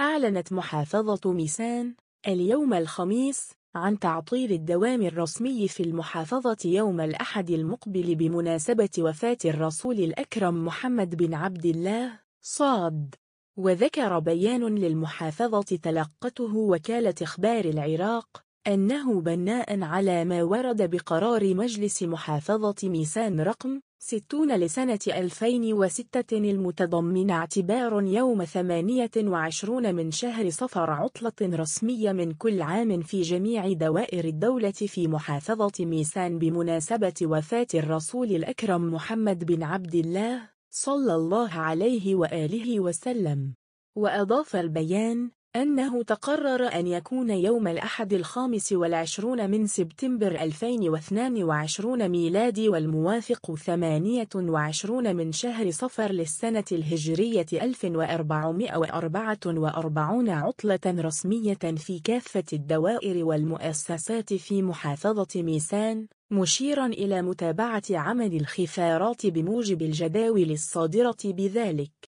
أعلنت محافظة ميسان اليوم الخميس عن تعطيل الدوام الرسمي في المحافظة يوم الأحد المقبل بمناسبة وفاة الرسول الأكرم محمد بن عبد الله صاد وذكر بيان للمحافظة تلقته وكالة إخبار العراق أنه بناء على ما ورد بقرار مجلس محافظة ميسان رقم ستون لسنة 2006 المتضمن اعتبار يوم 28 من شهر صفر عطلة رسمية من كل عام في جميع دوائر الدولة في محافظة ميسان بمناسبة وفاة الرسول الأكرم محمد بن عبد الله صلى الله عليه وآله وسلم وأضاف البيان أنه تقرر أن يكون يوم الأحد الخامس والعشرون من سبتمبر 2022 ميلادي والموافق 28 من شهر صفر للسنة الهجرية 1444 عطلة رسمية في كافة الدوائر والمؤسسات في محافظة ميسان مشيرا إلى متابعة عمل الخفارات بموجب الجداول الصادرة بذلك